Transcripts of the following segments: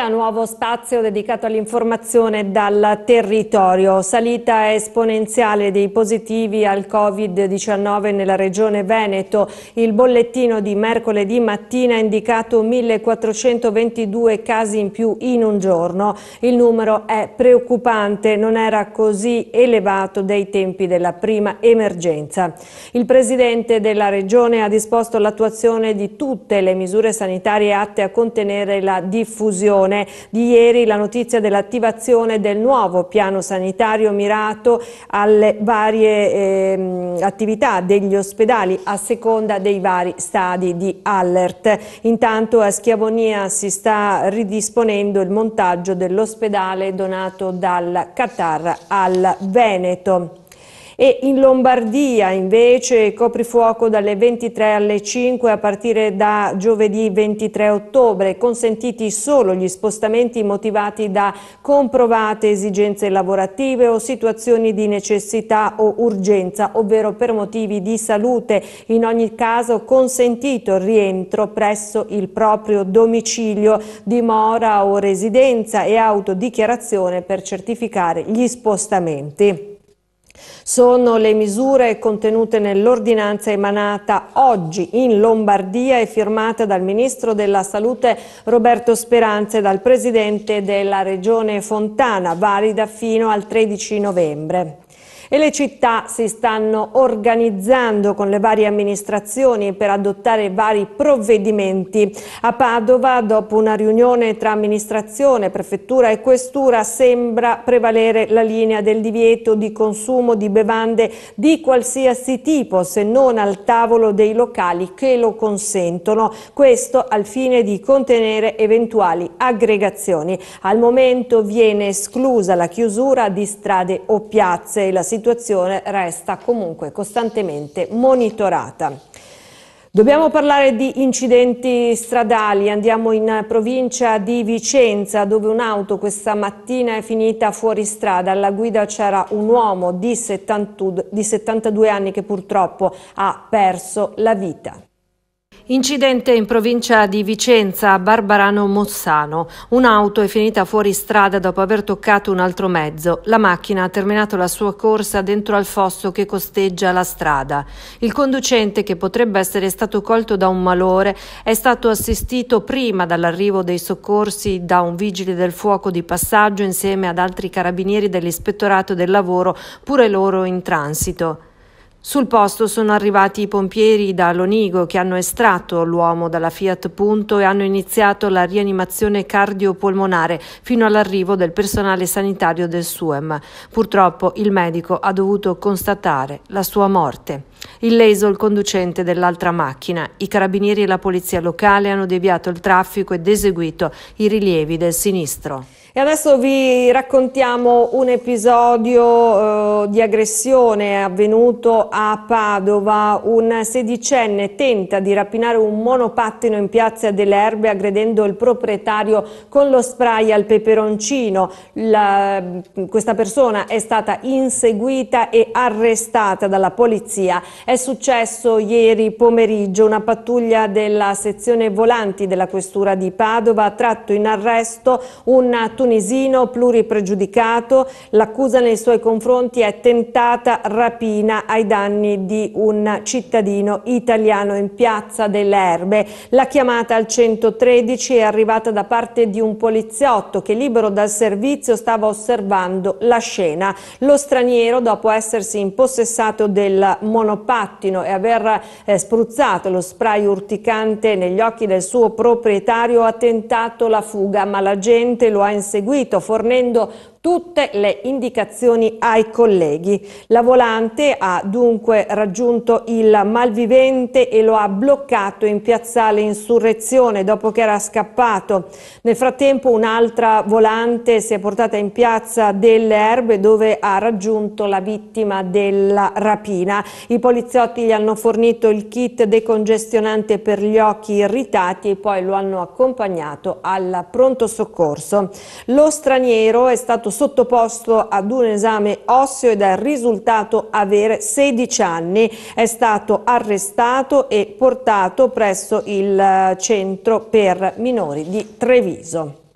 Sera nuovo spazio dedicato all'informazione dal territorio. Salita esponenziale dei positivi al Covid-19 nella regione Veneto. Il bollettino di mercoledì mattina ha indicato 1422 casi in più in un giorno. Il numero è preoccupante, non era così elevato dai tempi della prima emergenza. Il presidente della regione ha disposto l'attuazione di tutte le misure sanitarie atte a contenere la diffusione Regione. Di ieri la notizia dell'attivazione del nuovo piano sanitario mirato alle varie eh, attività degli ospedali a seconda dei vari stadi di alert. Intanto a Schiavonia si sta ridisponendo il montaggio dell'ospedale donato dal Qatar al Veneto. E in Lombardia invece coprifuoco dalle 23 alle 5 a partire da giovedì 23 ottobre, consentiti solo gli spostamenti motivati da comprovate esigenze lavorative o situazioni di necessità o urgenza, ovvero per motivi di salute. In ogni caso consentito il rientro presso il proprio domicilio, dimora o residenza e autodichiarazione per certificare gli spostamenti. Sono le misure contenute nell'ordinanza emanata oggi in Lombardia e firmata dal Ministro della Salute Roberto Speranza e dal Presidente della Regione Fontana, valida fino al 13 novembre e le città si stanno organizzando con le varie amministrazioni per adottare vari provvedimenti. A Padova, dopo una riunione tra amministrazione, prefettura e questura, sembra prevalere la linea del divieto di consumo di bevande di qualsiasi tipo, se non al tavolo dei locali che lo consentono. Questo al fine di contenere eventuali aggregazioni. Al momento viene esclusa la chiusura di strade o piazze e la situazione situazione resta comunque costantemente monitorata. Dobbiamo parlare di incidenti stradali, andiamo in provincia di Vicenza dove un'auto questa mattina è finita fuori strada, alla guida c'era un uomo di 72 anni che purtroppo ha perso la vita. Incidente in provincia di Vicenza a Barbarano Mossano. Un'auto è finita fuori strada dopo aver toccato un altro mezzo. La macchina ha terminato la sua corsa dentro al fosso che costeggia la strada. Il conducente, che potrebbe essere stato colto da un malore, è stato assistito prima dall'arrivo dei soccorsi da un vigile del fuoco di passaggio insieme ad altri carabinieri dell'ispettorato del lavoro, pure loro in transito. Sul posto sono arrivati i pompieri da Lonigo che hanno estratto l'uomo dalla Fiat Punto e hanno iniziato la rianimazione cardiopolmonare fino all'arrivo del personale sanitario del SUEM. Purtroppo il medico ha dovuto constatare la sua morte. Illeso il conducente dell'altra macchina, i carabinieri e la polizia locale hanno deviato il traffico ed eseguito i rilievi del sinistro. E adesso vi raccontiamo un episodio eh, di aggressione avvenuto a Padova. Un sedicenne tenta di rapinare un monopattino in piazza delle Erbe aggredendo il proprietario con lo spray al peperoncino. La, mm, questa persona è stata inseguita e arrestata dalla polizia. È successo ieri pomeriggio una pattuglia della sezione volanti della questura di Padova ha tratto in arresto un tunnel tunisino pluripregiudicato, l'accusa nei suoi confronti è tentata rapina ai danni di un cittadino italiano in piazza delle Erbe. La chiamata al 113 è arrivata da parte di un poliziotto che libero dal servizio stava osservando la scena. Lo straniero, dopo essersi impossessato del monopattino e aver eh, spruzzato lo spray urticante negli occhi del suo proprietario, ha tentato la fuga, ma la gente lo ha inseguito seguito fornendo tutte le indicazioni ai colleghi. La volante ha dunque raggiunto il malvivente e lo ha bloccato in piazzale Insurrezione dopo che era scappato. Nel frattempo un'altra volante si è portata in piazza delle Erbe dove ha raggiunto la vittima della rapina. I poliziotti gli hanno fornito il kit decongestionante per gli occhi irritati e poi lo hanno accompagnato al pronto soccorso. Lo straniero è stato stato sottoposto ad un esame osseo ed è risultato avere 16 anni. È stato arrestato e portato presso il eh, centro per minori di Treviso.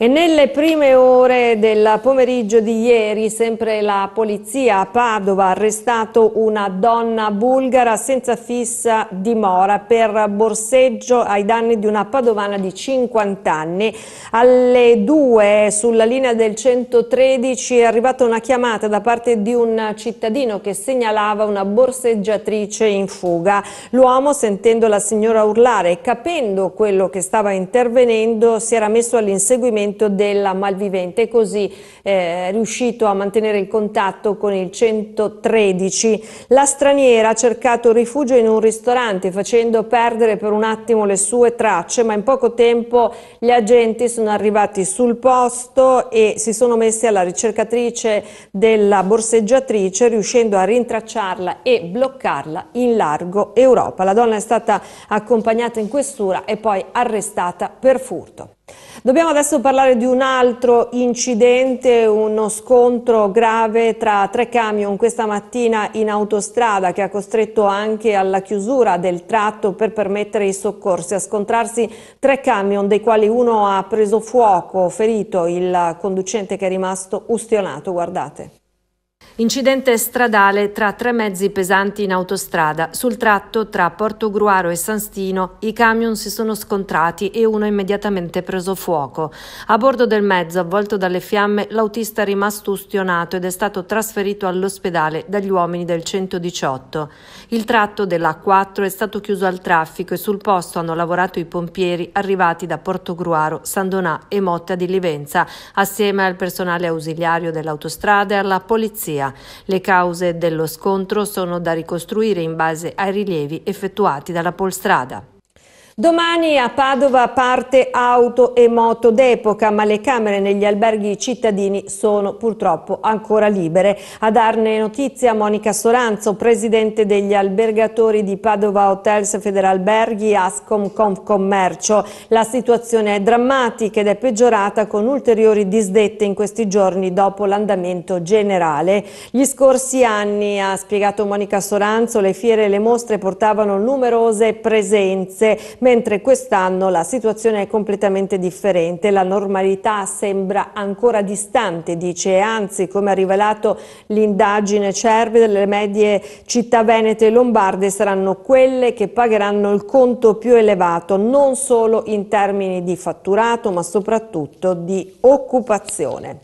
E nelle prime ore del pomeriggio di ieri, sempre la polizia a Padova ha arrestato una donna bulgara senza fissa dimora per borseggio ai danni di una padovana di 50 anni. Alle 2 sulla linea del 113 è arrivata una chiamata da parte di un cittadino che segnalava una borseggiatrice in fuga. L'uomo, sentendo la signora urlare e capendo quello che stava intervenendo, si era messo all'inseguimento accanimento della malvivente così eh, è riuscito a mantenere il contatto con il 113. La straniera ha cercato rifugio in un ristorante facendo perdere per un attimo le sue tracce ma in poco tempo gli agenti sono arrivati sul posto e si sono messi alla ricercatrice della borseggiatrice riuscendo a rintracciarla e bloccarla in largo Europa. La donna è stata accompagnata in questura e poi arrestata per furto. Dobbiamo adesso parlare di un altro incidente, uno scontro grave tra tre camion questa mattina in autostrada che ha costretto anche alla chiusura del tratto per permettere i soccorsi. A scontrarsi tre camion dei quali uno ha preso fuoco, ferito il conducente che è rimasto ustionato. Guardate. Incidente stradale tra tre mezzi pesanti in autostrada. Sul tratto tra Portogruaro e Sanstino i camion si sono scontrati e uno ha immediatamente preso fuoco. A bordo del mezzo, avvolto dalle fiamme, l'autista è rimasto ustionato ed è stato trasferito all'ospedale dagli uomini del 118. Il tratto della A4 è stato chiuso al traffico e sul posto hanno lavorato i pompieri arrivati da Portogruaro, San Donà e Motta di Livenza, assieme al personale ausiliario dell'autostrada e alla polizia. Le cause dello scontro sono da ricostruire in base ai rilievi effettuati dalla Polstrada. Domani a Padova parte auto e moto d'epoca, ma le camere negli alberghi cittadini sono purtroppo ancora libere. A darne notizia Monica Soranzo, presidente degli albergatori di Padova Hotels Federalberghi Ascom Commercio. La situazione è drammatica ed è peggiorata con ulteriori disdette in questi giorni dopo l'andamento generale. Gli scorsi anni, ha spiegato Monica Soranzo, le fiere e le mostre portavano numerose presenze mentre quest'anno la situazione è completamente differente. La normalità sembra ancora distante, dice, e anzi, come ha rivelato l'indagine Cervi, le medie città venete e lombarde saranno quelle che pagheranno il conto più elevato, non solo in termini di fatturato, ma soprattutto di occupazione.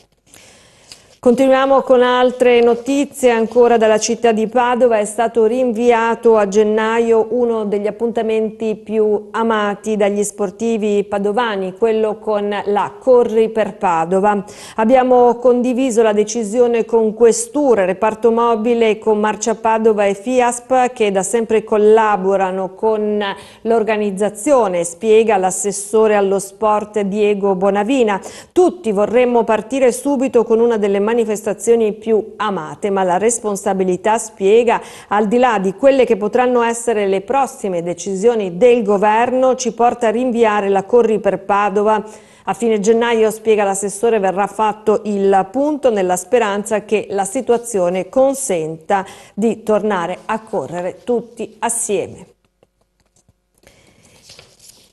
Continuiamo con altre notizie ancora dalla città di Padova, è stato rinviato a gennaio uno degli appuntamenti più amati dagli sportivi padovani, quello con la Corri per Padova. Abbiamo condiviso la decisione con Questura, Reparto Mobile, con Marcia Padova e FIASP che da sempre collaborano con l'organizzazione, spiega l'assessore allo sport Diego Bonavina. Tutti vorremmo partire subito con una delle manifestazioni manifestazioni più amate, ma la responsabilità spiega, al di là di quelle che potranno essere le prossime decisioni del governo, ci porta a rinviare la Corri per Padova a fine gennaio, spiega l'assessore, verrà fatto il punto nella speranza che la situazione consenta di tornare a correre tutti assieme.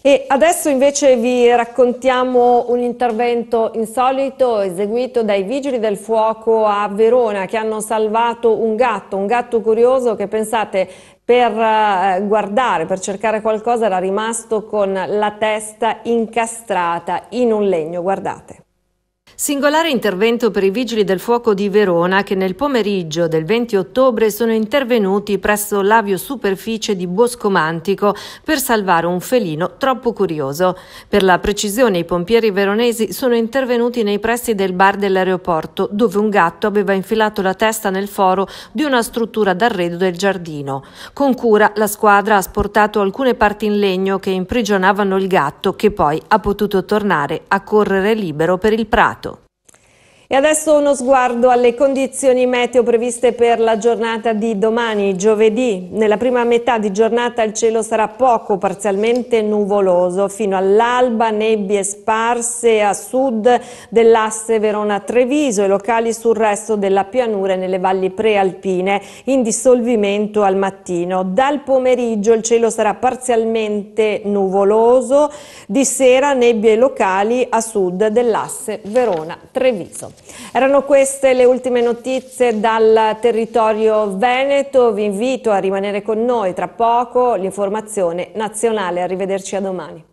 E adesso invece vi raccontiamo un intervento insolito eseguito dai vigili del fuoco a Verona che hanno salvato un gatto, un gatto curioso che pensate per eh, guardare, per cercare qualcosa era rimasto con la testa incastrata in un legno, guardate. Singolare intervento per i vigili del fuoco di Verona che nel pomeriggio del 20 ottobre sono intervenuti presso l'avio superficie di Mantico per salvare un felino troppo curioso. Per la precisione i pompieri veronesi sono intervenuti nei pressi del bar dell'aeroporto dove un gatto aveva infilato la testa nel foro di una struttura d'arredo del giardino. Con cura la squadra ha sportato alcune parti in legno che imprigionavano il gatto che poi ha potuto tornare a correre libero per il prato. E adesso uno sguardo alle condizioni meteo previste per la giornata di domani, giovedì. Nella prima metà di giornata il cielo sarà poco, parzialmente nuvoloso, fino all'alba, nebbie sparse a sud dell'asse Verona-Treviso e locali sul resto della pianura e nelle valli prealpine, in dissolvimento al mattino. Dal pomeriggio il cielo sarà parzialmente nuvoloso, di sera nebbie locali a sud dell'asse Verona-Treviso. Erano queste le ultime notizie dal territorio veneto. Vi invito a rimanere con noi tra poco l'informazione nazionale. Arrivederci a domani.